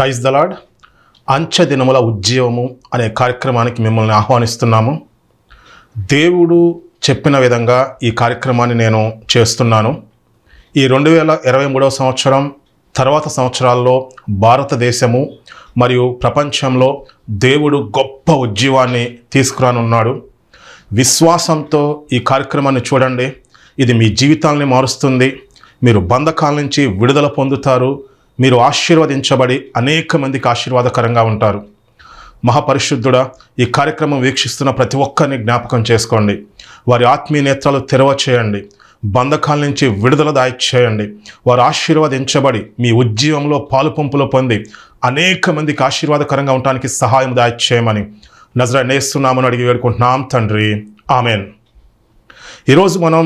praise the Lord అంచె దినముల ఉజ్జీవము అనే కార్యక్రమానికి మిమ్మల్ని ఆహ్వానిస్తున్నాము దేవుడు చెప్పిన విధంగా ఈ కార్యక్రమాన్ని నేను చేస్తున్నాను ఈ రెండు వేల ఇరవై మూడవ సంవత్సరం తర్వాత సంవత్సరాల్లో భారతదేశము మరియు ప్రపంచంలో దేవుడు గొప్ప ఉజ్జీవాన్ని తీసుకురానున్నాడు విశ్వాసంతో ఈ కార్యక్రమాన్ని చూడండి ఇది మీ జీవితాలని మారుస్తుంది మీరు బంధకాల నుంచి విడుదల పొందుతారు మీరు ఆశీర్వదించబడి అనేక మందికి ఆశీర్వాదకరంగా ఉంటారు మహాపరిశుద్ధుడా ఈ కార్యక్రమం వీక్షిస్తున్న ప్రతి ఒక్కరిని జ్ఞాపకం చేసుకోండి వారి ఆత్మీయ నేత్రాలు తెరవ చేయండి బంధకాల నుంచి విడుదల దాయిచేయండి వారు ఆశీర్వదించబడి మీ ఉద్యమంలో పంపులు పొంది అనేక మందికి ఆశీర్వాదకరంగా ఉండడానికి సహాయం దాయిచేయమని నజరా నేస్తున్నామని అడిగి వేడుకుంటున్నాం తండ్రి ఆమెన్ ఈరోజు మనం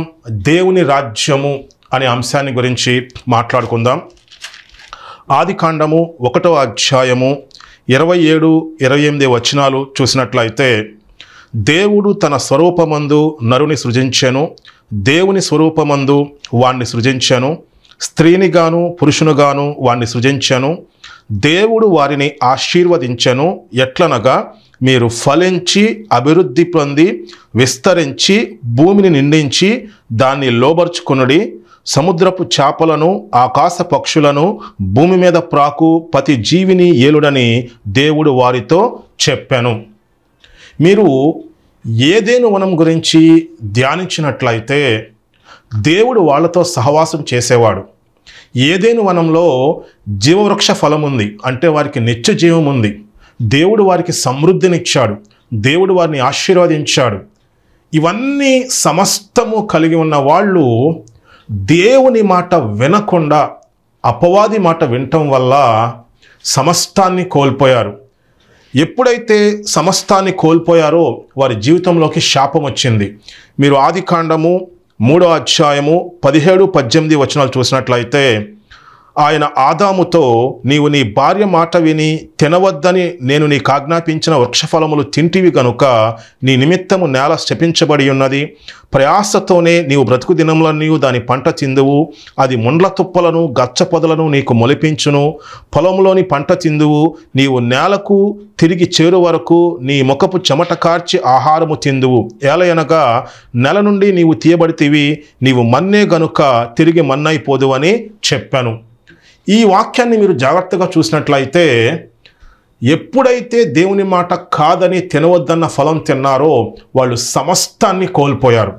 దేవుని రాజ్యము అనే అంశాన్ని గురించి మాట్లాడుకుందాం ఆదికాండము ఒకటో అధ్యాయము ఇరవై ఏడు ఇరవై ఎనిమిది వచనాలు చూసినట్లయితే దేవుడు తన స్వరూపమందు నరుని సృజించాను దేవుని స్వరూపమందు వాణ్ణి సృజించాను స్త్రీనిగాను పురుషునుగాను వాణ్ణి సృజించాను దేవుడు వారిని ఆశీర్వదించను ఎట్లనగా మీరు ఫలించి అభివృద్ధి పొంది విస్తరించి భూమిని నిండించి దాన్ని లోబర్చుకునుడి సముద్రపు చేపలను ఆకాశ పక్షులను భూమి మీద ప్రాకు ప్రతి జీవిని ఏలుడని దేవుడు వారితో చెప్పాను మీరు ఏదేను వనం గురించి ధ్యానించినట్లయితే దేవుడు వాళ్ళతో సహవాసం చేసేవాడు ఏదేను వనంలో జీవవృక్ష ఫలం ఉంది అంటే వారికి నిత్య జీవం ఉంది దేవుడు వారికి సమృద్ధినిచ్చాడు దేవుడు వారిని ఆశీర్వదించాడు ఇవన్నీ సమస్తము కలిగి ఉన్న వాళ్ళు దేవుని మాట వినకుండా అపవాది మాట వినటం వల్ల సమస్తాన్ని కోల్పోయారు ఎప్పుడైతే సమస్తాన్ని కోల్పోయారో వారి జీవితంలోకి శాపం వచ్చింది మీరు ఆది కాండము మూడో అధ్యాయము పదిహేడు పద్దెనిమిది వచనాలు చూసినట్లయితే ఆయన ఆదాముతో నీవు నీ భార్య మాట విని తినవద్దని నేను నీకు ఆజ్ఞాపించిన వృక్షఫలములు తింటివి గనుక నీ నిమిత్తము నేల శపించబడి ఉన్నది ప్రయాసతోనే నీవు బ్రతుకు దినములన్నీ దాని పంట తిందువు అది ముండ్ల తుప్పలను గచ్చ పొదలను నీకు మొలిపించును పొలంలోని పంట తిందువు నీవు నేలకు తిరిగి చేరు వరకు నీ ముఖపు చెమట కార్చి ఆహారము తిందువు ఏలయనగా నెల నుండి నీవు తీయబడితివి నీవు మన్నే గనుక తిరిగి మన్నైపోదు అని చెప్పాను ఈ వాక్యాన్ని మీరు జాగ్రత్తగా చూసినట్లయితే ఎప్పుడైతే దేవుని మాట కాదని తినవద్దన్న ఫలం తిన్నారో వాళ్ళు సమస్తాన్ని కోల్పోయారు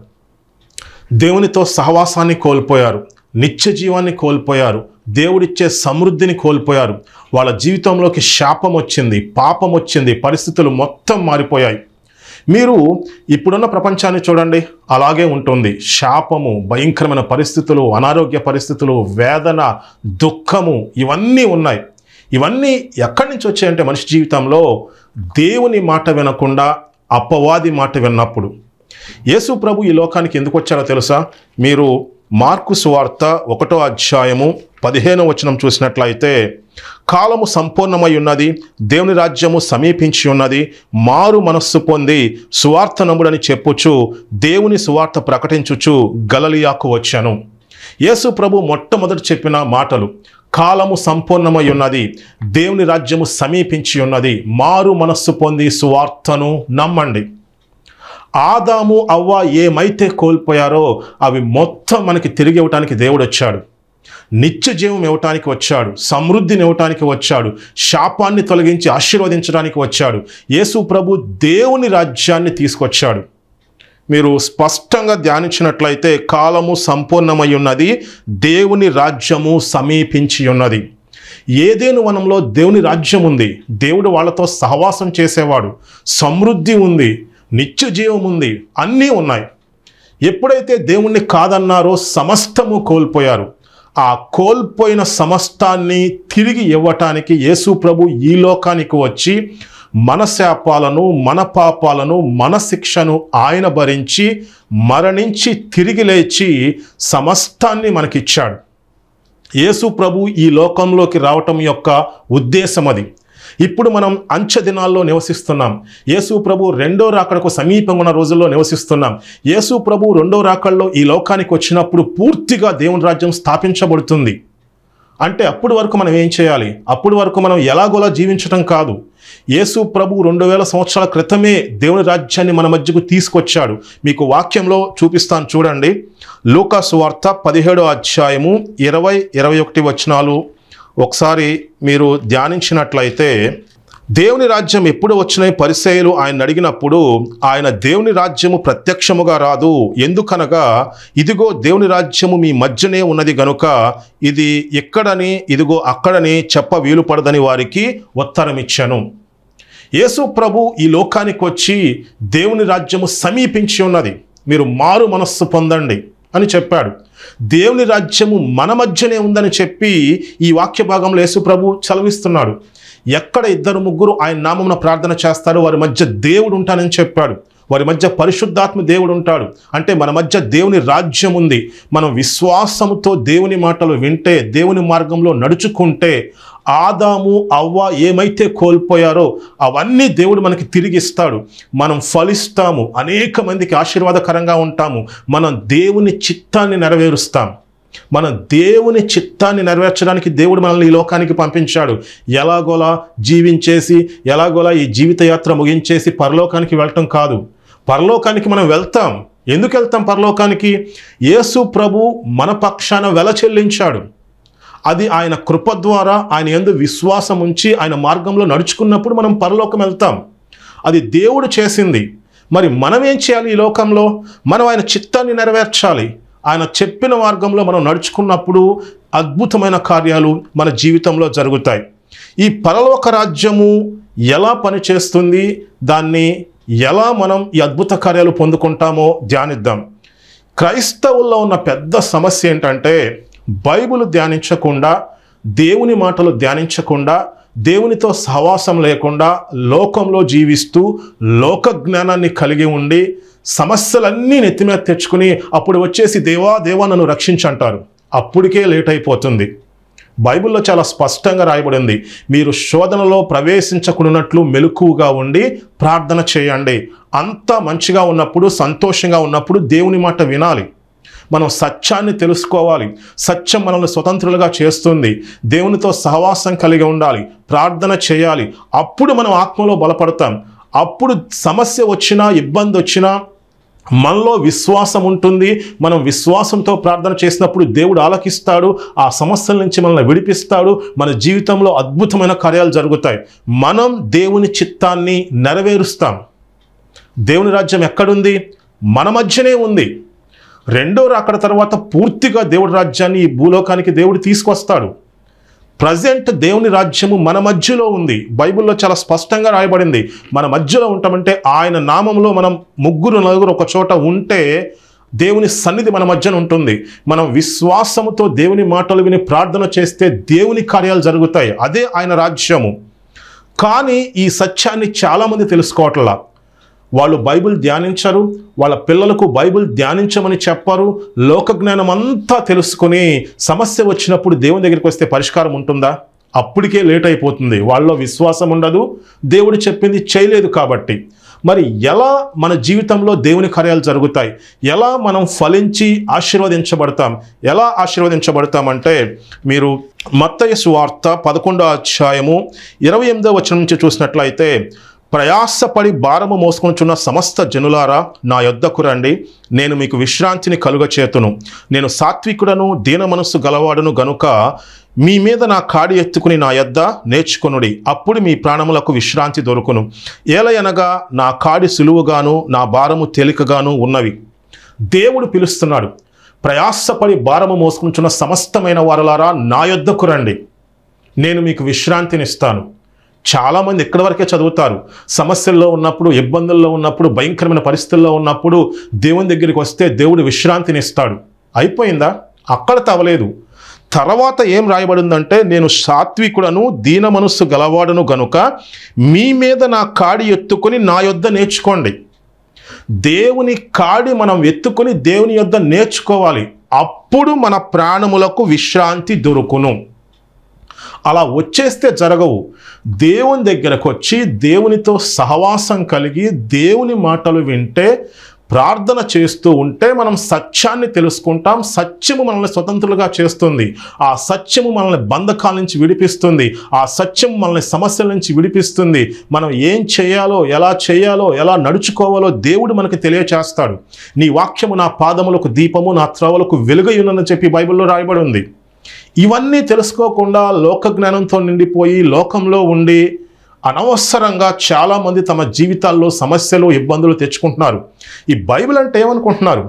దేవునితో సహవాసాన్ని కోల్పోయారు నిత్య జీవాన్ని కోల్పోయారు దేవుడిచ్చే సమృద్ధిని కోల్పోయారు వాళ్ళ జీవితంలోకి శాపం వచ్చింది పాపం వచ్చింది పరిస్థితులు మొత్తం మారిపోయాయి మీరు ఇప్పుడున్న ప్రపంచాన్ని చూడండి అలాగే ఉంటుంది శాపము భయంకరమైన పరిస్థితులు అనారోగ్య పరిస్థితులు వేదన దుఃఖము ఇవన్నీ ఉన్నాయి ఇవన్నీ ఎక్కడి నుంచి వచ్చాయంటే మనిషి జీవితంలో దేవుని మాట వినకుండా అప్పవాది మాట విన్నప్పుడు యేసు ప్రభు ఈ లోకానికి ఎందుకు వచ్చారో తెలుసా మీరు మార్కు సువార్త ఒకటో అధ్యాయము పదిహేను వచనం చూసినట్లయితే కాలము సంపూర్ణమై ఉన్నది దేవుని రాజ్యము సమీపించి ఉన్నది మారు మనస్సు పొంది సువార్త నమ్ముడని చెప్పుచు దేవుని సువార్త ప్రకటించుచు గలలియాకు వచ్చాను యేసు ప్రభు మొట్టమొదటి చెప్పిన మాటలు కాలము సంపూర్ణమై ఉన్నది దేవుని రాజ్యము సమీపించి ఉన్నది మారు మనస్సు పొంది సువార్తను నమ్మండి ఆదాము అవ్వ ఏమైతే కోల్పోయారో అవి మొత్తం మనకి తిరిగి ఇవ్వటానికి దేవుడు వచ్చాడు నిత్య జీవం ఇవ్వటానికి వచ్చాడు సమృద్ధిని ఇవ్వటానికి వచ్చాడు శాపాన్ని తొలగించి ఆశీర్వదించడానికి వచ్చాడు యేసు ప్రభు దేవుని రాజ్యాన్ని తీసుకొచ్చాడు మీరు స్పష్టంగా ధ్యానించినట్లయితే కాలము సంపూర్ణమై ఉన్నది దేవుని రాజ్యము సమీపించి ఉన్నది ఏదేను వనంలో దేవుని రాజ్యం ఉంది దేవుడు వాళ్ళతో సహవాసం చేసేవాడు సమృద్ధి ఉంది నిత్య జీవం ఉంది అన్నీ ఉన్నాయి ఎప్పుడైతే దేవుణ్ణి కాదన్నారో సమస్తము కోల్పోయారు ఆ కోల్పోయిన సమస్తాన్ని తిరిగి ఇవ్వటానికి యేసు ప్రభు ఈ లోకానికి వచ్చి మన శాపాలను మన పాపాలను మన శిక్షను ఆయన భరించి మరణించి తిరిగి లేచి సమస్తాన్ని మనకిచ్చాడు యేసు ప్రభు ఈ లోకంలోకి రావటం యొక్క ఉద్దేశం అది ఇప్పుడు మనం అంచె దినాల్లో నివసిస్తున్నాం యేసు ప్రభు రెండో రాకడకు సమీపంగా ఉన్న రోజుల్లో నివసిస్తున్నాం యేసు ప్రభు రెండో రాకడలో ఈ లోకానికి వచ్చినప్పుడు పూర్తిగా దేవుని రాజ్యం స్థాపించబడుతుంది అంటే అప్పటి వరకు మనం ఏం చేయాలి అప్పటి వరకు మనం ఎలాగోలా జీవించడం కాదు యేసు ప్రభు రెండు వేల సంవత్సరాల క్రితమే దేవుని రాజ్యాన్ని మన మధ్యకు తీసుకొచ్చాడు మీకు వాక్యంలో చూపిస్తాను చూడండి లూకాసు వార్త పదిహేడో అధ్యాయము ఇరవై ఇరవై ఒకటి వచనాలు ఒకసారి మీరు ధ్యానించినట్లయితే దేవుని రాజ్యం ఎప్పుడు వచ్చినాయి పరిచయలు ఆయన అడిగినప్పుడు ఆయన దేవుని రాజ్యము ప్రత్యక్షముగా రాదు ఎందుకనగా ఇదిగో దేవుని రాజ్యము మీ మధ్యనే ఉన్నది గనుక ఇది ఎక్కడని ఇదిగో అక్కడని చెప్ప వీలు పడదని వారికి ఉత్తరమిచ్చాను యేసు ప్రభు ఈ లోకానికి వచ్చి దేవుని రాజ్యము సమీపించి ఉన్నది మీరు మారు మనస్సు పొందండి అని చెప్పాడు దేవుని రాజ్యము మన మధ్యనే ఉందని చెప్పి ఈ వాక్య భాగంలో యేసు ప్రభు చలవిస్తున్నాడు ఎక్కడ ఇద్దరు ముగ్గురు ఆయన నామమున ప్రార్థన చేస్తారో వారి మధ్య దేవుడు ఉంటానని చెప్పాడు వారి మధ్య పరిశుద్ధాత్మ దేవుడు ఉంటాడు అంటే మన మధ్య దేవుని రాజ్యం ఉంది మనం విశ్వాసంతో దేవుని మాటలు వింటే దేవుని మార్గంలో నడుచుకుంటే ఆదాము అవ్వ ఏమైతే కోల్పోయారో అవన్నీ దేవుడు మనకి తిరిగి ఇస్తాడు మనం ఫలిస్తాము అనేక మందికి ఆశీర్వాదకరంగా ఉంటాము మనం దేవుని చిత్తాన్ని నెరవేరుస్తాం మన దేవుని చిత్తాన్ని నెరవేర్చడానికి దేవుడు మనల్ని ఈ లోకానికి పంపించాడు ఎలాగోలా జీవించేసి ఎలాగోలా ఈ జీవిత యాత్ర ముగించేసి పరలోకానికి వెళ్ళటం కాదు పరలోకానికి మనం వెళ్తాం ఎందుకు వెళ్తాం పరలోకానికి యేసు ప్రభు మన పక్షాన వెల చెల్లించాడు అది ఆయన కృప ద్వారా ఆయన ఎందు విశ్వాసం ఉంచి ఆయన మార్గంలో నడుచుకున్నప్పుడు మనం పరలోకం వెళ్తాం అది దేవుడు చేసింది మరి మనం ఏం చేయాలి ఈ లోకంలో మనం ఆయన చిత్తాన్ని నెరవేర్చాలి ఆయన చెప్పిన మార్గంలో మనం నడుచుకున్నప్పుడు అద్భుతమైన కార్యాలు మన జీవితంలో జరుగుతాయి ఈ పరలోక రాజ్యము ఎలా పనిచేస్తుంది దాన్ని ఎలా మనం ఈ అద్భుత కార్యాలు పొందుకుంటామో ధ్యానిద్దాం క్రైస్తవుల్లో ఉన్న పెద్ద సమస్య ఏంటంటే బైబుల్ ధ్యానించకుండా దేవుని మాటలు ధ్యానించకుండా దేవునితో సహవాసం లేకుండా లోకంలో జీవిస్తూ లోక జ్ఞానాన్ని కలిగి ఉండి సమస్యలన్నీ నెత్తిమీద తెచ్చుకుని అప్పుడు వచ్చేసి దేవా దేవా నన్ను రక్షించంటారు అప్పటికే లేట్ అయిపోతుంది బైబిల్లో చాలా స్పష్టంగా రాయబడింది మీరు శోధనలో ప్రవేశించకున్నట్లు మెలకువగా ఉండి ప్రార్థన చేయండి అంత మంచిగా ఉన్నప్పుడు సంతోషంగా ఉన్నప్పుడు దేవుని మాట వినాలి మనం సత్యాన్ని తెలుసుకోవాలి సత్యం మనల్ని స్వతంత్రులుగా చేస్తుంది దేవునితో సహవాసం కలిగి ఉండాలి ప్రార్థన చేయాలి అప్పుడు మనం ఆత్మలో బలపడతాం అప్పుడు సమస్య వచ్చినా ఇబ్బంది వచ్చినా మనలో విశ్వాసం ఉంటుంది మనం విశ్వాసంతో ప్రార్థన చేసినప్పుడు దేవుడు ఆలకిస్తాడు ఆ సమస్యల నుంచి మనల్ని విడిపిస్తాడు మన జీవితంలో అద్భుతమైన కార్యాలు జరుగుతాయి మనం దేవుని చిత్తాన్ని నెరవేరుస్తాం దేవుని రాజ్యం ఎక్కడుంది మన మధ్యనే ఉంది రెండో రాకడ తర్వాత పూర్తిగా దేవుడి రాజ్యాన్ని ఈ భూలోకానికి దేవుడు తీసుకొస్తాడు ప్రజెంట్ దేవుని రాజ్యము మన మధ్యలో ఉంది బైబిల్లో చాలా స్పష్టంగా రాయబడింది మన మధ్యలో ఉంటామంటే ఆయన నామంలో మనం ముగ్గురు నలుగురు ఒక చోట ఉంటే దేవుని సన్నిధి మన మధ్యన ఉంటుంది మనం విశ్వాసముతో దేవుని మాటలు విని ప్రార్థన చేస్తే దేవుని కార్యాలు జరుగుతాయి అదే ఆయన రాజ్యము కానీ ఈ సత్యాన్ని చాలామంది తెలుసుకోవట్లా వాళ్ళు బైబిల్ ధ్యానించరు వాళ్ళ పిల్లలకు బైబిల్ ధ్యానించమని చెప్పారు లోక జ్ఞానం అంతా తెలుసుకుని సమస్య వచ్చినప్పుడు దేవుని దగ్గరికి వస్తే పరిష్కారం ఉంటుందా అప్పటికే లేట్ అయిపోతుంది వాళ్ళలో విశ్వాసం ఉండదు దేవుడు చెప్పింది చేయలేదు కాబట్టి మరి ఎలా మన జీవితంలో దేవుని కార్యాలు జరుగుతాయి ఎలా మనం ఫలించి ఆశీర్వదించబడతాం ఎలా ఆశీర్వదించబడతామంటే మీరు మత్తయ సువార్త పదకొండో అధ్యాయము ఇరవై ఎనిమిదో వచ్చిన నుంచి చూసినట్లయితే ప్రయాసపడి భారము మోసుకొనిచున్న సమస్త జనులారా నా యొద్దకు రండి నేను మీకు విశ్రాంతిని కలుగచేతును నేను సాత్వికుడను దీన మనస్సు గలవాడును గనుక మీ మీద నా కాడి ఎత్తుకుని నా యొద్ద నేర్చుకొనుడి అప్పుడు మీ ప్రాణములకు విశ్రాంతి దొరుకును ఏలయనగా నా కాడి సులువుగాను నా భారము తేలికగాను ఉన్నవి దేవుడు పిలుస్తున్నాడు ప్రయాసపడి భారము మోసుకుంటున్న సమస్తమైన వారలారా నా యొద్దకు రండి నేను మీకు విశ్రాంతినిస్తాను చాలామంది ఇక్కడ వరకే చదువుతారు సమస్యల్లో ఉన్నప్పుడు ఇబ్బందుల్లో ఉన్నప్పుడు భయంకరమైన పరిస్థితుల్లో ఉన్నప్పుడు దేవుని దగ్గరికి వస్తే దేవుడు విశ్రాంతిని ఇస్తాడు అయిపోయిందా అక్కడ తవలేదు తర్వాత ఏం రాయబడిందంటే నేను సాత్వికుడను దీన మనస్సు గలవాడను గనుక మీ మీద నా కాడి ఎత్తుకొని నా యొద్ద నేర్చుకోండి దేవుని కాడి మనం ఎత్తుకొని దేవుని యొద్ద నేర్చుకోవాలి అప్పుడు మన ప్రాణములకు విశ్రాంతి దొరుకును అలా వచ్చేస్తే జరగవు దేవుని దగ్గరకు వచ్చి దేవునితో సహవాసం కలిగి దేవుని మాటలు వింటే ప్రార్థన చేస్తూ ఉంటే మనం సత్యాన్ని తెలుసుకుంటాం సత్యము మనల్ని స్వతంత్రులుగా చేస్తుంది ఆ సత్యము మనల్ని బంధకాల నుంచి విడిపిస్తుంది ఆ సత్యం మనల్ని సమస్యల నుంచి విడిపిస్తుంది మనం ఏం చేయాలో ఎలా చేయాలో ఎలా నడుచుకోవాలో దేవుడు మనకి తెలియచేస్తాడు నీ వాక్యము నా పాదములకు దీపము నా త్రవలకు వెలుగయునని చెప్పి బైబిల్లో రాయబడి ఉంది ఇవన్నీ తెలుసుకోకుండా లోక జ్ఞానంతో నిండిపోయి లోకంలో ఉండి అనవసరంగా చాలామంది తమ జీవితాల్లో సమస్యలు ఇబ్బందులు తెచ్చుకుంటున్నారు ఈ బైబిల్ అంటే ఏమనుకుంటున్నారు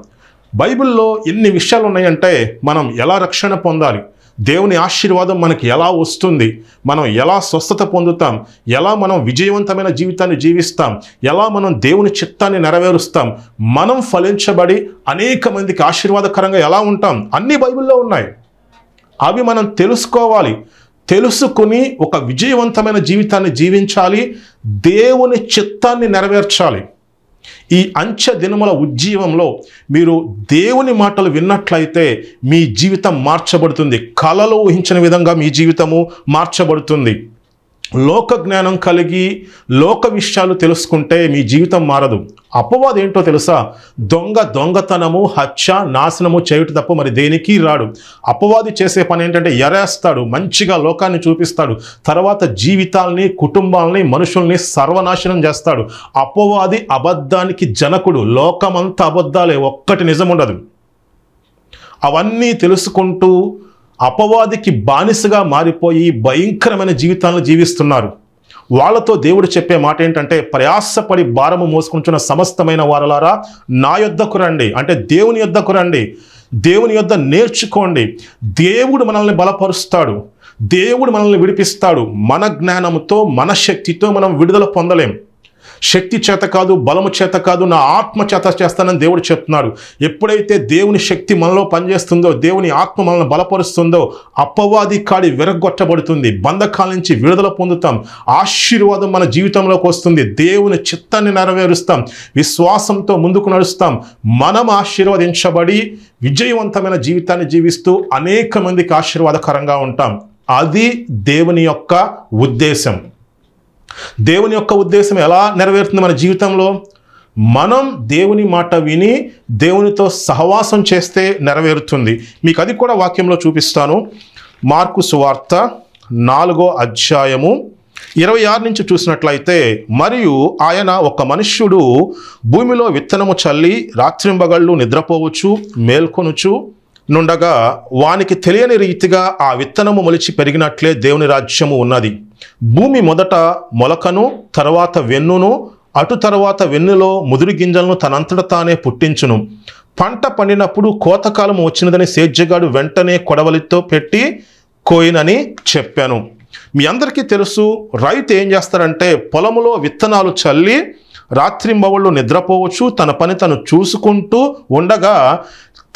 బైబిల్లో ఎన్ని విషయాలు ఉన్నాయంటే మనం ఎలా రక్షణ పొందాలి దేవుని ఆశీర్వాదం మనకి ఎలా వస్తుంది మనం ఎలా స్వస్థత పొందుతాం ఎలా మనం విజయవంతమైన జీవితాన్ని జీవిస్తాం ఎలా మనం దేవుని చిత్తాన్ని నెరవేరుస్తాం మనం ఫలించబడి అనేక మందికి ఆశీర్వాదకరంగా ఎలా ఉంటాం అన్నీ బైబిల్లో ఉన్నాయి అవి మనం తెలుసుకోవాలి తెలుసుకుని ఒక విజయవంతమైన జీవితాన్ని జీవించాలి దేవుని చిత్తాన్ని నెరవేర్చాలి ఈ అంచె దినముల ఉజ్జీవంలో మీరు దేవుని మాటలు విన్నట్లయితే మీ జీవితం మార్చబడుతుంది కళలో ఊహించిన విధంగా మీ జీవితము మార్చబడుతుంది లోక జ్ఞానం కలిగి లోక విషయాలు తెలుసుకుంటే మీ జీవితం మారదు అపవాదం ఏంటో తెలుసా దొంగ దొంగతనము హత్య నాశనము చేయుట తప్ప మరి దేనికి రాడు అపవాది చేసే పని ఏంటంటే ఎరేస్తాడు మంచిగా లోకాన్ని చూపిస్తాడు తర్వాత జీవితాల్ని కుటుంబాలని మనుషుల్ని సర్వనాశనం చేస్తాడు అపవాది అబద్ధానికి జనకుడు లోకమంతా అబద్ధాలే ఒక్కటి నిజం ఉండదు అవన్నీ తెలుసుకుంటూ అపవాదికి బానిసగా మారిపోయి భయంకరమైన జీవితాలను జీవిస్తున్నారు వాళ్ళతో దేవుడు చెప్పే మాట ఏంటంటే ప్రయాసపడి భారము మోసుకుంటున్న సమస్తమైన వారలారా నా యొద్దకు రండి అంటే దేవుని యొద్దకు రండి దేవుని యొద్ద నేర్చుకోండి దేవుడు మనల్ని బలపరుస్తాడు దేవుడు మనల్ని విడిపిస్తాడు మన జ్ఞానంతో మన శక్తితో మనం విడుదల పొందలేం శక్తి చేత కాదు బలము చేత కాదు నా ఆత్మ చేత చేస్తానని దేవుడు చెప్తున్నాడు ఎప్పుడైతే దేవుని శక్తి మనలో పనిచేస్తుందో దేవుని ఆత్మ మనల్ని బలపరుస్తుందో అపవాది కాడి విరగొట్టబడుతుంది బంధకాల నుంచి విడుదల పొందుతాం ఆశీర్వాదం మన జీవితంలోకి వస్తుంది దేవుని చిత్తాన్ని నెరవేరుస్తాం విశ్వాసంతో ముందుకు నడుస్తాం మనం ఆశీర్వదించబడి విజయవంతమైన జీవితాన్ని జీవిస్తూ అనేక మందికి ఆశీర్వాదకరంగా ఉంటాం అది దేవుని యొక్క ఉద్దేశం దేవుని యొక్క ఉద్దేశం ఎలా నెరవేరుతుంది మన జీవితంలో మనం దేవుని మాట విని దేవునితో సహవాసం చేస్తే నెరవేరుతుంది మీకు అది కూడా వాక్యంలో చూపిస్తాను మార్కు సువార్త నాలుగో అధ్యాయము ఇరవై ఆరు నుంచి చూసినట్లయితే మరియు ఆయన ఒక మనుష్యుడు భూమిలో విత్తనము చల్లి రాత్రింబగళ్ళు నిద్రపోవచ్చు మేల్కొనుచు నుండగా వానికి తెలియని రీతిగా ఆ విత్తనము మొలిచి పెరిగినట్లే దేవుని రాజ్యము ఉన్నది భూమి మొదట మొలకను తర్వాత వెన్నును అటు తర్వాత వెన్నులో ముదురు గింజలను తనంతట తానే పుట్టించును పంట పండినప్పుడు కోతకాలం వచ్చినదని సేద్యగాడు వెంటనే కొడవలితో పెట్టి కోయినని చెప్పాను మీ అందరికీ తెలుసు రైతు ఏం చేస్తారంటే పొలంలో విత్తనాలు చల్లి రాత్రింబవళ్ళు నిద్రపోవచ్చు తన పని తను చూసుకుంటూ ఉండగా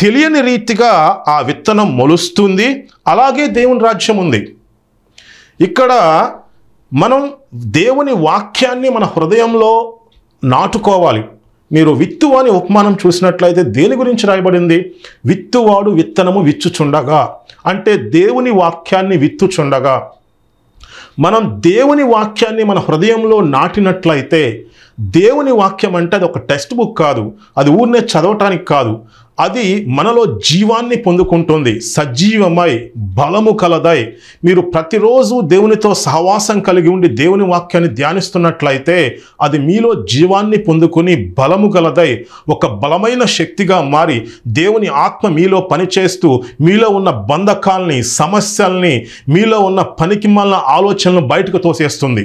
తెలియని రీతిగా ఆ విత్తనం మొలుస్తుంది అలాగే దేవుని రాజ్యం ఉంది ఇక్కడ మనం దేవుని వాక్యాన్ని మన హృదయంలో నాటుకోవాలి మీరు విత్తు అని ఉపమానం చూసినట్లయితే దేని గురించి రాయబడింది విత్తువాడు విత్తనము విచ్చుచుండగా అంటే దేవుని వాక్యాన్ని విత్తుచుండగా మనం దేవుని వాక్యాన్ని మన హృదయంలో నాటినట్లయితే దేవుని వాక్యం అంటే అది ఒక టెక్స్ట్ బుక్ కాదు అది ఊరినే చదవటానికి కాదు అది మనలో జీవాన్ని పొందుకుంటుంది సజీవమై బలము కలదై మీరు ప్రతిరోజు దేవునితో సహవాసం కలిగి ఉండి దేవుని వాక్యాన్ని ధ్యానిస్తున్నట్లయితే అది మీలో జీవాన్ని పొందుకుని బలము కలదై ఒక బలమైన శక్తిగా మారి దేవుని ఆత్మ మీలో పనిచేస్తూ మీలో ఉన్న బంధకాల్ని సమస్యల్ని మీలో ఉన్న పనికిమాలిన ఆలోచనలను బయటకు తోసేస్తుంది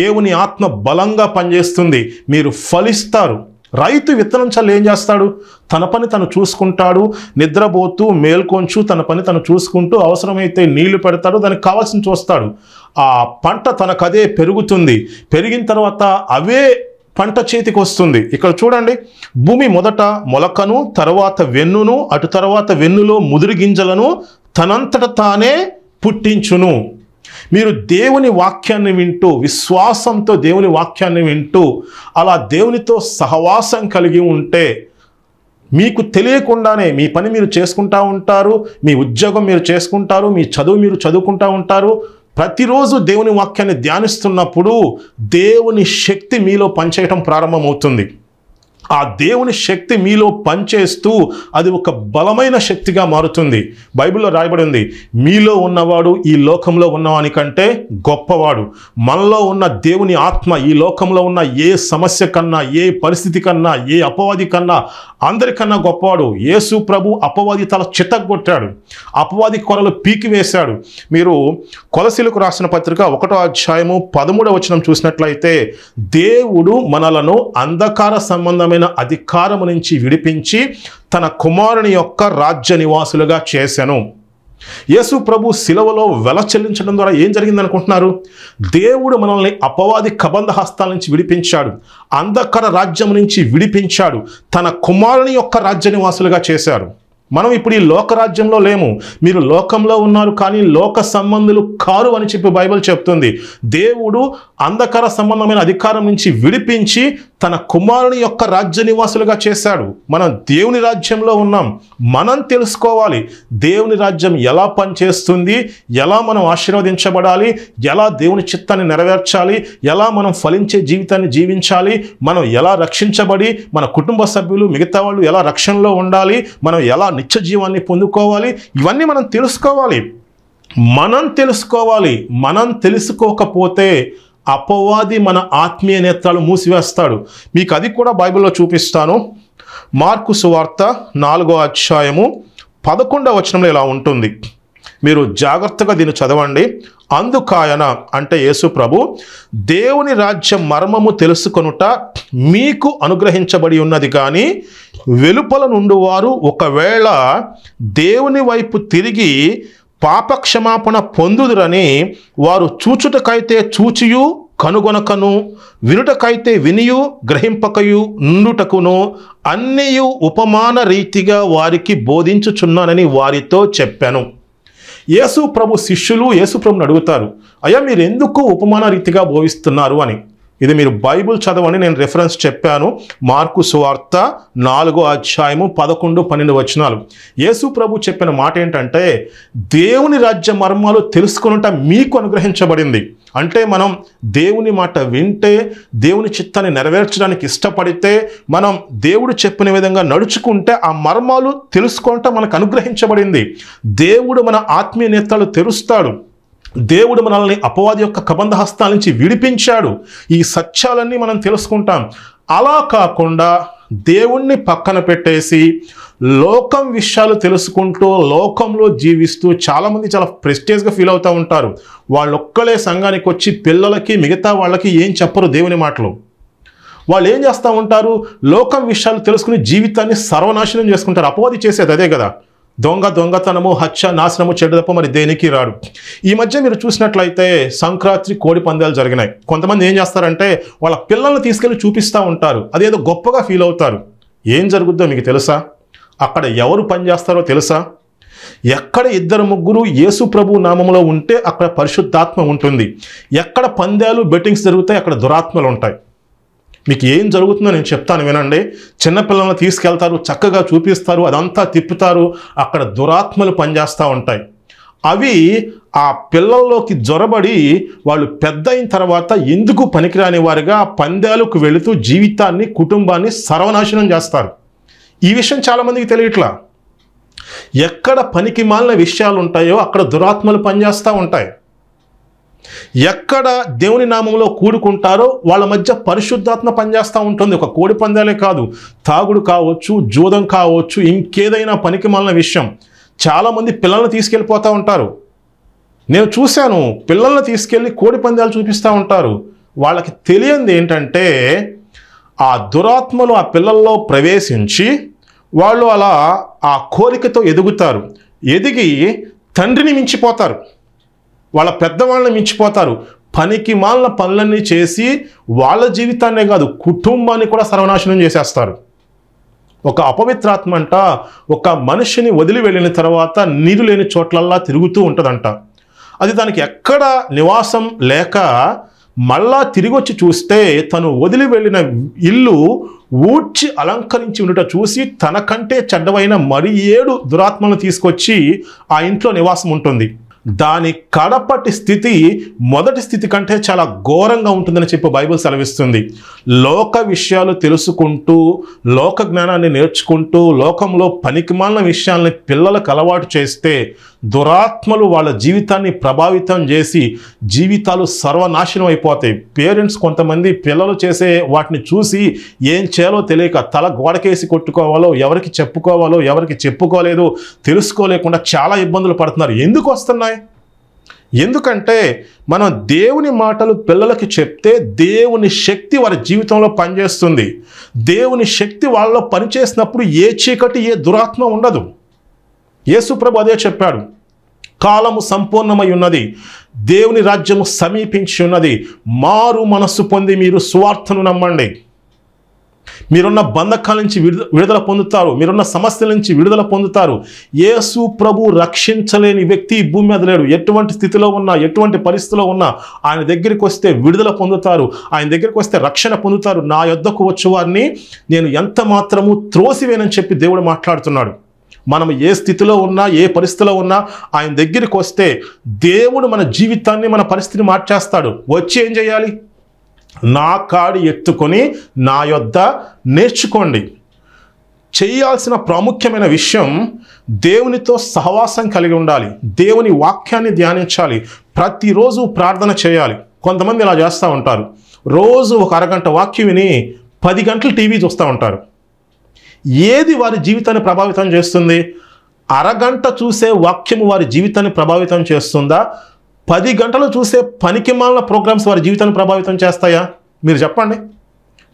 దేవుని ఆత్మ బలంగా పనిచేస్తుంది మీరు ఫలిస్తారు రైతు విత్తనం చల్లి ఏం చేస్తాడు తన పని తను చూసుకుంటాడు నిద్రపోతూ మేల్కొంచు తన పని తను చూసుకుంటూ అవసరమైతే నీళ్లు పెడతాడు దానికి కావాల్సిన చూస్తాడు ఆ పంట తనకదే పెరుగుతుంది పెరిగిన తర్వాత అవే పంట చేతికి వస్తుంది ఇక్కడ చూడండి భూమి మొదట మొలకను తర్వాత వెన్నును అటు తర్వాత వెన్నులో ముదురు గింజలను తనంతట తానే పుట్టించును మీరు దేవుని వాక్యాన్ని వింటూ విశ్వాసంతో దేవుని వాక్యాన్ని వింటూ అలా దేవునితో సహవాసం కలిగి ఉంటే మీకు తెలియకుండానే మీ పని మీరు చేసుకుంటూ ఉంటారు మీ ఉద్యోగం మీరు చేసుకుంటారు మీ చదువు మీరు చదువుకుంటూ ఉంటారు ప్రతిరోజు దేవుని వాక్యాన్ని ధ్యానిస్తున్నప్పుడు దేవుని శక్తి మీలో పనిచేయటం ప్రారంభమవుతుంది ఆ దేవుని శక్తి మీలో పనిచేస్తూ అది ఒక బలమైన శక్తిగా మారుతుంది బైబిల్లో రాయబడి ఉంది మీలో ఉన్నవాడు ఈ లోకంలో ఉన్నవాని కంటే గొప్పవాడు మనలో ఉన్న దేవుని ఆత్మ ఈ లోకంలో ఉన్న ఏ సమస్య కన్నా ఏ పరిస్థితి కన్నా ఏ అపవాది కన్నా అందరికన్నా గొప్పవాడు యేసు ప్రభు అపవాది తల చితగొట్టాడు అపవాది కొరలు పీకివేశాడు మీరు కొలసీలకు రాసిన పత్రిక ఒకటో అధ్యాయము పదమూడవ వచనం చూసినట్లయితే దేవుడు మనలను అంధకార సంబంధమైన విధమైన అధికారము నుంచి విడిపించి తన కుమారుని యొక్క రాజ్య నివాసులుగా చేశాను యేసు ప్రభు శిలవలో వెల చెల్లించడం ద్వారా ఏం అనుకుంటున్నారు దేవుడు మనల్ని అపవాది కబంధ హస్తాల నుంచి విడిపించాడు అంధకర రాజ్యం నుంచి విడిపించాడు తన కుమారుని యొక్క రాజ్య నివాసులుగా చేశారు మనం ఇప్పుడు ఈ లోకరాజ్యంలో లేము మీరు లోకంలో ఉన్నారు కానీ లోక సంబంధులు కారు అని చెప్పి బైబిల్ చెప్తుంది దేవుడు అంధకార సంబంధమైన అధికారం నుంచి విడిపించి తన కుమారుని యొక్క రాజ్య నివాసులుగా చేశాడు మనం దేవుని రాజ్యంలో ఉన్నాం మనం తెలుసుకోవాలి దేవుని రాజ్యం ఎలా పనిచేస్తుంది ఎలా మనం ఆశీర్వదించబడాలి ఎలా దేవుని చిత్తాన్ని నెరవేర్చాలి ఎలా మనం ఫలించే జీవితాన్ని జీవించాలి మనం ఎలా రక్షించబడి మన కుటుంబ సభ్యులు మిగతా వాళ్ళు ఎలా రక్షణలో ఉండాలి మనం ఎలా నిత్య జీవాన్ని పొందుకోవాలి ఇవన్నీ మనం తెలుసుకోవాలి మనం తెలుసుకోవాలి మనం తెలుసుకోకపోతే అపవాది మన ఆత్మీయ నేత్రాలు మూసివేస్తాడు మీకు అది కూడా బైబిల్లో చూపిస్తాను మార్కు సువార్త నాలుగో అధ్యాయము పదకొండవ వచనంలో ఇలా ఉంటుంది మీరు జాగ్రత్తగా దీన్ని చదవండి అందుకాయన అంటే యేసు ప్రభు దేవుని రాజ్య మర్మము తెలుసుకొనుట మీకు అనుగ్రహించబడి ఉన్నది కానీ వెలుపల నుండి వారు ఒకవేళ దేవుని వైపు తిరిగి పాపక్షమాపణ పొందుదురని వారు చూచుటకైతే చూచియు కనుగొనకను వినుటకైతే వినియు గ్రహింపకయు నుండుటకును అన్నియు ఉపమాన రీతిగా వారికి బోధించుచున్నానని వారితో చెప్పాను యేసు ప్రభు శిష్యులు యేసు ప్రభుని అడుగుతారు అయ్యా మీరు ఎందుకు ఉపమాన రీతిగా బోధిస్తున్నారు అని ఇది మీరు బైబుల్ చదవని నేను రెఫరెన్స్ చెప్పాను మార్కు సువార్త నాలుగో అధ్యాయము పదకొండు పన్నెండు వచనాలు యేసు ప్రభు చెప్పిన మాట ఏంటంటే దేవుని రాజ్య మర్మాలు తెలుసుకున్నట మీకు అనుగ్రహించబడింది అంటే మనం దేవుని మాట వింటే దేవుని చిత్తాన్ని నెరవేర్చడానికి ఇష్టపడితే మనం దేవుడు చెప్పిన విధంగా నడుచుకుంటే ఆ మర్మాలు తెలుసుకుంటా మనకు అనుగ్రహించబడింది దేవుడు మన ఆత్మీయ నేతలు తెరుస్తాడు దేవుడు మనల్ని అపవాది యొక్క కబంధ హస్తాల నుంచి విడిపించాడు ఈ సత్యాలన్నీ మనం తెలుసుకుంటాం అలా కాకుండా దేవుణ్ణి పక్కన పెట్టేసి లోకం విషయాలు తెలుసుకుంటూ లోకంలో జీవిస్తూ చాలామంది చాలా ప్రెస్టేజ్గా ఫీల్ అవుతూ ఉంటారు వాళ్ళొక్కలే సంఘానికి వచ్చి పిల్లలకి మిగతా వాళ్ళకి ఏం చెప్పరు దేవుని మాటలు వాళ్ళు ఏం చేస్తూ ఉంటారు లోకం విషయాలు తెలుసుకుని జీవితాన్ని సర్వనాశనం చేసుకుంటారు అపవాది చేసేది అదే కదా దొంగ దొంగతనము హత్య నాశనము చెడ్డదప్ప మరి దేనికి రాడు ఈ మధ్య మీరు చూసినట్లయితే సంక్రాంతి కోడి పందాలు జరిగినాయి కొంతమంది ఏం చేస్తారంటే వాళ్ళ పిల్లల్ని తీసుకెళ్ళి చూపిస్తూ ఉంటారు అదేదో గొప్పగా ఫీల్ అవుతారు ఏం జరుగుద్దో మీకు తెలుసా అక్కడ ఎవరు పనిచేస్తారో తెలుసా ఎక్కడ ఇద్దరు ముగ్గురు యేసు ప్రభు నామంలో ఉంటే అక్కడ పరిశుద్ధాత్మ ఉంటుంది ఎక్కడ పందాలు బెట్టింగ్స్ జరుగుతాయి అక్కడ దురాత్మలు ఉంటాయి మీకు ఏం జరుగుతుందో నేను చెప్తాను వినండి చిన్నపిల్లలను తీసుకెళ్తారు చక్కగా చూపిస్తారు అదంతా తిప్పుతారు అక్కడ దురాత్మలు పనిచేస్తూ ఉంటాయి అవి ఆ పిల్లల్లోకి జొరబడి వాళ్ళు పెద్ద అయిన తర్వాత ఎందుకు పనికిరాని వారిగా పందాలకు వెళుతూ జీవితాన్ని కుటుంబాన్ని సర్వనాశనం చేస్తారు ఈ విషయం చాలామందికి తెలియట్లా ఎక్కడ పనికి మాలిన విషయాలు ఉంటాయో అక్కడ దురాత్మలు పనిచేస్తూ ఉంటాయి ఎక్కడ దేవుని నామంలో కూడుకుంటారో వాళ్ళ మధ్య పరిశుద్ధాత్మ పనిచేస్తూ ఉంటుంది ఒక కోడి పందాలే కాదు తాగుడు కావచ్చు జూదం కావచ్చు ఇంకేదైనా పనికి మాలిన విషయం చాలామంది పిల్లల్ని తీసుకెళ్ళిపోతూ ఉంటారు నేను చూశాను పిల్లల్ని తీసుకెళ్ళి కోడి పందాలు చూపిస్తూ ఉంటారు వాళ్ళకి తెలియంది ఏంటంటే ఆ దురాత్మలు ఆ పిల్లల్లో ప్రవేశించి వాళ్ళు అలా ఆ కోరికతో ఎదుగుతారు ఎదిగి తండ్రిని మించిపోతారు వాళ్ళ పెద్దవాళ్ళని మించిపోతారు పనికి మాలిన పనులన్నీ చేసి వాళ్ళ జీవితాన్నే కాదు కుటుంబాన్ని కూడా సర్వనాశనం చేసేస్తారు ఒక అపవిత్రాత్మ అంట ఒక మనిషిని వదిలి వెళ్ళిన తర్వాత నీరు లేని చోట్లల్లా తిరుగుతూ ఉంటుందంట అది దానికి ఎక్కడ నివాసం లేక మళ్ళా తిరిగి వచ్చి చూస్తే తను వదిలి వెళ్ళిన ఇల్లు ఊడ్చి అలంకరించి ఉండట చూసి తనకంటే చెడ్డవైన మరి ఏడు దురాత్మలను తీసుకొచ్చి ఆ ఇంట్లో నివాసం ఉంటుంది దాని కడపటి స్థితి మొదటి స్థితి కంటే చాలా ఘోరంగా ఉంటుందని చెప్పి బైబిల్ సెలవిస్తుంది లోక విషయాలు తెలుసుకుంటూ లోక జ్ఞానాన్ని నేర్చుకుంటూ లోకంలో పనికిమాలిన విషయాల్ని పిల్లలకు అలవాటు చేస్తే దురాత్మలు వాళ్ళ జీవితాన్ని ప్రభావితం చేసి జీవితాలు సర్వనాశనం అయిపోతాయి పేరెంట్స్ కొంతమంది పిల్లలు చేసే వాటిని చూసి ఏం చేయాలో తెలియక తల గోడకేసి కొట్టుకోవాలో ఎవరికి చెప్పుకోవాలో ఎవరికి చెప్పుకోలేదు తెలుసుకోలేకుండా చాలా ఇబ్బందులు పడుతున్నారు ఎందుకు వస్తున్నాయి ఎందుకంటే మనం దేవుని మాటలు పిల్లలకి చెప్తే దేవుని శక్తి వారి జీవితంలో పనిచేస్తుంది దేవుని శక్తి వాళ్ళలో పనిచేసినప్పుడు ఏ చీకటి ఏ దురాత్మ ఉండదు యేసుప్రభు అదే చెప్పాడు కాలము సంపూర్ణమై ఉన్నది దేవుని రాజ్యము సమీపించి ఉన్నది మారు మనస్సు పొంది మీరు స్వార్థను నమ్మండి మీరున్న బంధకాల నుంచి విడుదల పొందుతారు మీరున్న సమస్యల నుంచి విడుదల పొందుతారు యేసు ప్రభు రక్షించలేని వ్యక్తి భూమి మీద లేడు ఎటువంటి స్థితిలో ఉన్నా ఎటువంటి పరిస్థితిలో ఉన్నా ఆయన దగ్గరికి వస్తే విడుదల పొందుతారు ఆయన దగ్గరికి వస్తే రక్షణ పొందుతారు నా యొద్దకు వచ్చేవారిని నేను ఎంత మాత్రము త్రోసివేనని చెప్పి దేవుడు మాట్లాడుతున్నాడు మనం ఏ స్థితిలో ఉన్నా ఏ పరిస్థితిలో ఉన్నా ఆయన దగ్గరికి వస్తే దేవుడు మన జీవితాన్ని మన పరిస్థితిని మార్చేస్తాడు వచ్చి ఏం చేయాలి నా కాడి ఎత్తుకొని నా యొద్ద నేర్చుకోండి చేయాల్సిన ప్రాముఖ్యమైన విషయం దేవునితో సహవాసం కలిగి ఉండాలి దేవుని వాక్యాన్ని ధ్యానించాలి ప్రతిరోజు ప్రార్థన చేయాలి కొంతమంది ఇలా చేస్తూ ఉంటారు రోజు ఒక అరగంట వాక్యం విని పది గంటలు టీవీ చూస్తూ ఉంటారు ఏది వారి జీవితాన్ని ప్రభావితం చేస్తుంది అరగంట చూసే వాక్యము వారి జీవితాన్ని ప్రభావితం చేస్తుందా పది గంటలు చూసే పనికి మాలిన ప్రోగ్రామ్స్ వారి జీవితాన్ని ప్రభావితం చేస్తాయా మీరు చెప్పండి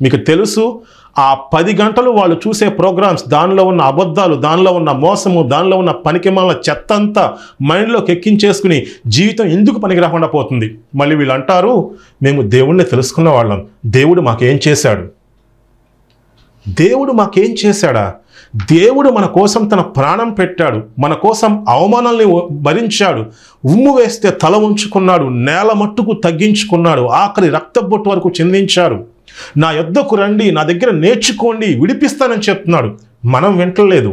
మీకు తెలుసు ఆ పది గంటలు వాళ్ళు చూసే ప్రోగ్రామ్స్ దానిలో ఉన్న అబద్ధాలు దానిలో ఉన్న మోసము దానిలో ఉన్న పనికిమాల చెత్త అంతా మైండ్లోకి ఎక్కించేసుకుని జీవితం ఎందుకు పనికి రాకుండా పోతుంది మళ్ళీ వీళ్ళు అంటారు మేము దేవుణ్ణి తెలుసుకున్న వాళ్ళం దేవుడు మాకేం చేశాడు దేవుడు మాకేం చేశాడా దేవుడు మన కోసం తన ప్రాణం పెట్టాడు మన కోసం అవమానాల్ని భరించాడు ఉమ్ము వేస్తే తల ఉంచుకున్నాడు నేల మట్టుకు తగ్గించుకున్నాడు ఆఖరి రక్తబొట్టు వరకు చెందించాడు నా యుద్ధకు రండి నా దగ్గర నేర్చుకోండి విడిపిస్తానని చెప్తున్నాడు మనం వింటలేదు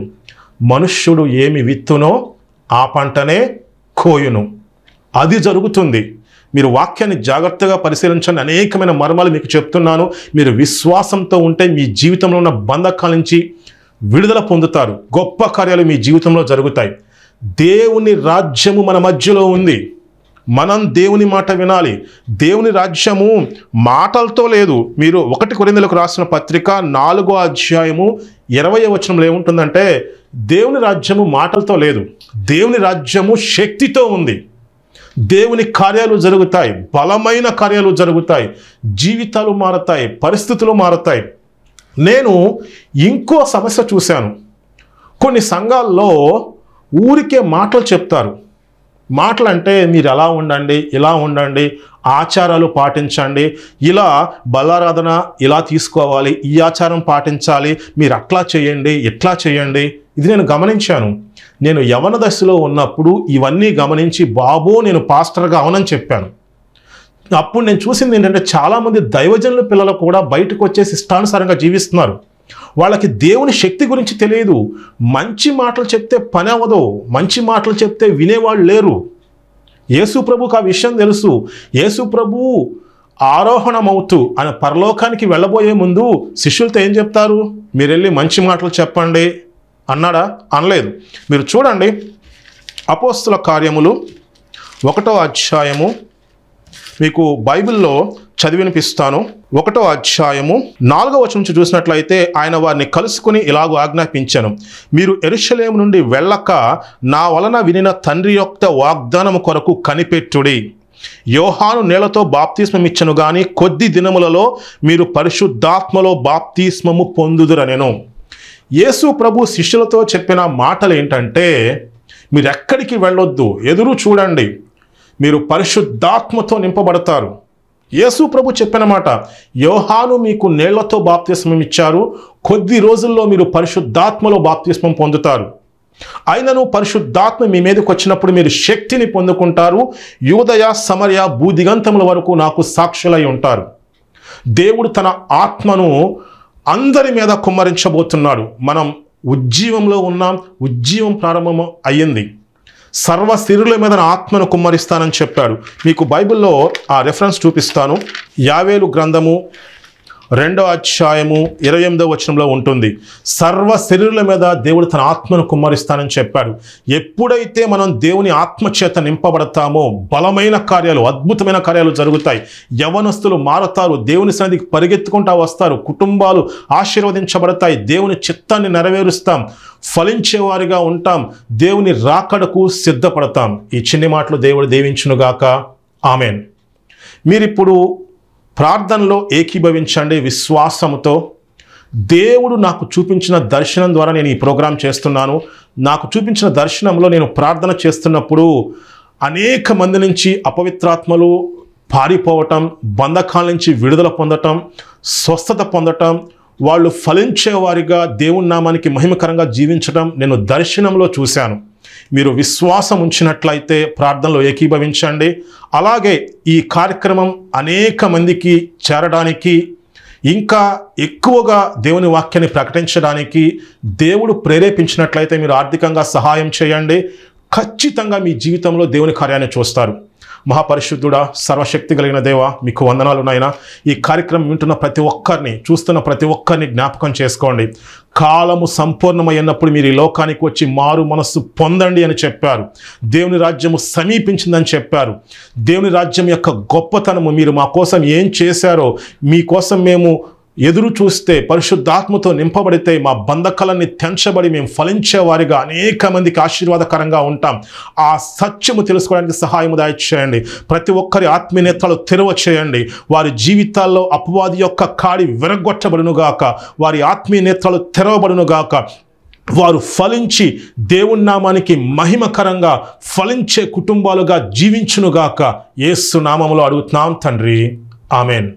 మనుష్యుడు ఏమి విత్తునో ఆ పంటనే కోయును అది జరుగుతుంది మీరు వాక్యాన్ని జాగ్రత్తగా పరిశీలించండి అనేకమైన మర్మాలు మీకు చెప్తున్నాను మీరు విశ్వాసంతో ఉంటే మీ జీవితంలో ఉన్న బంధకాల నుంచి విడుదల పొందుతారు గొప్ప కార్యాలు మీ జీవితంలో జరుగుతాయి దేవుని రాజ్యము మన మధ్యలో ఉంది మనం దేవుని మాట వినాలి దేవుని రాజ్యము మాటలతో లేదు మీరు ఒకటి కొరిందలకు రాసిన పత్రిక నాలుగో అధ్యాయము ఇరవై వచనంలో ఏముంటుందంటే దేవుని రాజ్యము మాటలతో లేదు దేవుని రాజ్యము శక్తితో ఉంది దేవుని కార్యాలు జరుగుతాయి బలమైన కార్యాలు జరుగుతాయి జీవితాలు మారతాయి పరిస్థితులు మారతాయి నేను ఇంకో సమస్య చూశాను కొన్ని సంఘాల్లో ఊరికే మాటలు చెప్తారు మాటలు అంటే మీరు ఎలా ఉండండి ఇలా ఉండండి ఆచారాలు పాటించండి ఇలా బలారాధన ఇలా తీసుకోవాలి ఈ ఆచారం పాటించాలి మీరు అట్లా చేయండి ఇట్లా చేయండి ఇది నేను గమనించాను నేను యవన దశలో ఉన్నప్పుడు ఇవన్నీ గమనించి బాబో నేను పాస్టర్గా అవనని చెప్పాను అప్పుడు నేను చూసింది ఏంటంటే చాలామంది దైవజనుల పిల్లలు కూడా బయటకు వచ్చేసి ఇష్టానుసారంగా జీవిస్తున్నారు వాళ్ళకి దేవుని శక్తి గురించి తెలియదు మంచి మాటలు చెప్తే పని అవ్వదు మంచి మాటలు చెప్తే వినేవాళ్ళు లేరు యేసు ప్రభుకు ఆ విషయం తెలుసు యేసు ప్రభు ఆరోహణమవుతూ ఆయన పరలోకానికి వెళ్ళబోయే ముందు శిష్యులతో ఏం చెప్తారు మీరు వెళ్ళి మంచి మాటలు చెప్పండి అన్నాడా అనలేదు మీరు చూడండి అపోస్తుల కార్యములు ఒకటో అధ్యాయము మీకు బైబిల్లో చదివినిపిస్తాను ఒకటో అధ్యాయము నాలుగో వచనం నుంచి చూసినట్లయితే ఆయన వారిని కలుసుకుని ఇలాగూ ఆజ్ఞాపించాను మీరు ఎరుషలేము నుండి వెళ్ళక నా వలన వినిన తండ్రి యొక్క వాగ్దానము కొరకు కనిపెట్టుడి యోహాను నేలతో బాప్తీస్మం ఇచ్చను కానీ కొద్ది దినములలో మీరు పరిశుద్ధాత్మలో బాప్తిస్మము పొందుదురనెను యేసు ప్రభు శిష్యులతో చెప్పిన మాటలు ఏంటంటే మీరు ఎక్కడికి వెళ్ళొద్దు ఎదురు చూడండి మీరు పరిశుద్ధాత్మతో నింపబడతారు యేసు ప్రభు చెప్పిన మాట యోహాను మీకు నీళ్లతో బాప్తిస్మం ఇచ్చారు కొద్ది రోజుల్లో మీరు పరిశుద్ధాత్మలో బాప్తిస్మం పొందుతారు అయినను పరిశుద్ధాత్మ మీ మీదకి వచ్చినప్పుడు మీరు శక్తిని పొందుకుంటారు యూదయ సమర్య భూదిగంతముల వరకు నాకు సాక్షులై ఉంటారు దేవుడు తన ఆత్మను అందరి మీద కుమ్మరించబోతున్నాడు మనం ఉజ్జీవంలో ఉన్నాం ఉజ్జీవం ప్రారంభం అయ్యింది సర్వస్థిరుల మీద ఆత్మను కుమ్మరిస్తానని చెప్పాడు మీకు బైబిల్లో ఆ రెఫరెన్స్ చూపిస్తాను యావేలు గ్రంథము రెండో అధ్యాయము ఇరవై ఎనిమిదో వచనంలో ఉంటుంది సర్వ శరీరుల మీద దేవుడు తన ఆత్మను కుమ్మరిస్తానని చెప్పాడు ఎప్పుడైతే మనం దేవుని ఆత్మచేత నింపబడతామో బలమైన కార్యాలు అద్భుతమైన కార్యాలు జరుగుతాయి యవనస్తులు మారతారు దేవుని సన్నిధికి పరిగెత్తుకుంటా వస్తారు కుటుంబాలు ఆశీర్వదించబడతాయి దేవుని చిత్తాన్ని నెరవేరుస్తాం ఫలించేవారిగా ఉంటాం దేవుని రాకడకు సిద్ధపడతాం ఈ చిన్ని మాటలు దేవుడు దీవించునుగాక ఆమెన్ మీరిప్పుడు ప్రార్థనలో ఏకీభవించండి విశ్వాసముతో దేవుడు నాకు చూపించిన దర్శనం ద్వారా నేను ఈ ప్రోగ్రాం చేస్తున్నాను నాకు చూపించిన దర్శనంలో నేను ప్రార్థన చేస్తున్నప్పుడు అనేక మంది నుంచి అపవిత్రాత్మలు పారిపోవటం బంధకాల నుంచి విడుదల పొందటం స్వస్థత పొందటం వాళ్ళు ఫలించేవారిగా దేవుని నామానికి మహిమకరంగా జీవించడం నేను దర్శనంలో చూశాను మీరు విశ్వాసం ఉంచినట్లయితే ప్రార్థనలో ఏకీభవించండి అలాగే ఈ కార్యక్రమం అనేక మందికి చేరడానికి ఇంకా ఎక్కువగా దేవుని వాక్యాన్ని ప్రకటించడానికి దేవుడు ప్రేరేపించినట్లయితే మీరు ఆర్థికంగా సహాయం చేయండి ఖచ్చితంగా మీ జీవితంలో దేవుని కార్యాన్ని చూస్తారు మహాపరిశుద్ధుడా సర్వశక్తి కలిగిన దేవ మీకు వందనాలు నాయన ఈ కార్యక్రమం వింటున్న ప్రతి ఒక్కరిని చూస్తున్న ప్రతి ఒక్కరిని జ్ఞాపకం చేసుకోండి కాలము సంపూర్ణమైనప్పుడు మీరు ఈ లోకానికి వచ్చి మారు మనస్సు పొందండి అని చెప్పారు దేవుని రాజ్యము సమీపించిందని చెప్పారు దేవుని రాజ్యం యొక్క గొప్పతనము మీరు మా కోసం ఏం చేశారో మీకోసం మేము ఎదురు చూస్తే పరిశుద్ధాత్మతో నింపబడితే మా బంధకలని తెంచబడి మేము ఫలించేవారిగా అనేక మందికి ఆశీర్వాదకరంగా ఉంటాం ఆ సత్యము తెలుసుకోవడానికి సహాయం దాయచేయండి ప్రతి ఒక్కరి ఆత్మీయతలు తెరవ చేయండి వారి జీవితాల్లో అపవాది యొక్క కాడి విరగొట్టబడునుగాక వారి ఆత్మీయతలు తెరవబడునుగాక వారు ఫలించి దేవుని నామానికి మహిమకరంగా ఫలించే కుటుంబాలుగా జీవించునుగాక ఏసు అడుగుతున్నాం తండ్రి ఆమెన్